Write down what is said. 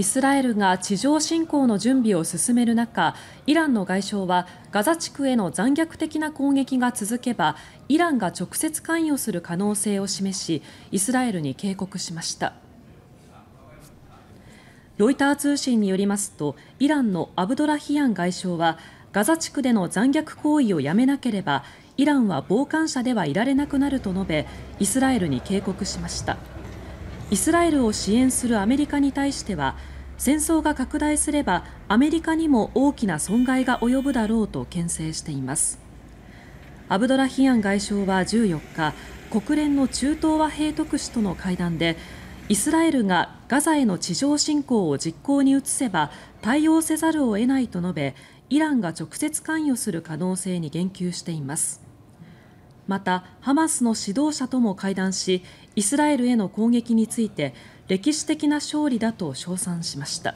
イスラエルが地上侵攻の準備を進める中イランの外相はガザ地区への残虐的な攻撃が続けばイランが直接関与する可能性を示しイスラエルに警告しました。ロイター通信によりますとイランのアブドラヒアン外相はガザ地区での残虐行為をやめなければイランは傍観者ではいられなくなると述べイスラエルに警告しました。イスラエルを支援するアメリカに対しては戦争が拡大すればアメリカにも大きな損害が及ぶだろうとけん制しています。アブドラヒアン外相は14日国連の中東和平特使との会談でイスラエルがガザへの地上侵攻を実行に移せば対応せざるを得ないと述べイランが直接関与する可能性に言及しています。また、ハマスの指導者とも会談しイスラエルへの攻撃について歴史的な勝利だと称賛しました。